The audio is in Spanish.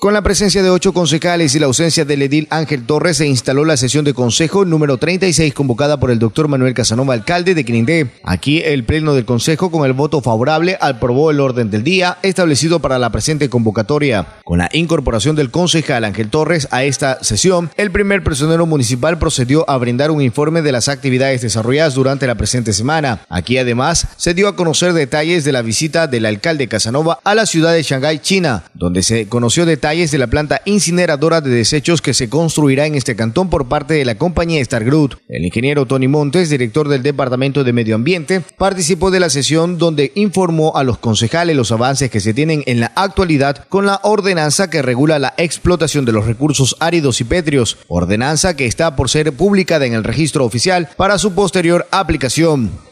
Con la presencia de ocho concejales y la ausencia del edil Ángel Torres, se instaló la sesión de consejo número 36 convocada por el doctor Manuel Casanova, alcalde de Quirindé. Aquí el pleno del consejo, con el voto favorable, aprobó el orden del día establecido para la presente convocatoria. Con la incorporación del concejal Ángel Torres a esta sesión, el primer prisionero municipal procedió a brindar un informe de las actividades desarrolladas durante la presente semana. Aquí además se dio a conocer detalles de la visita del alcalde Casanova a la ciudad de Shanghái, China, donde se conoció detalles de la planta incineradora de desechos que se construirá en este cantón por parte de la compañía Group. El ingeniero Tony Montes, director del Departamento de Medio Ambiente, participó de la sesión donde informó a los concejales los avances que se tienen en la actualidad con la ordenanza que regula la explotación de los recursos áridos y pétreos, ordenanza que está por ser publicada en el registro oficial para su posterior aplicación.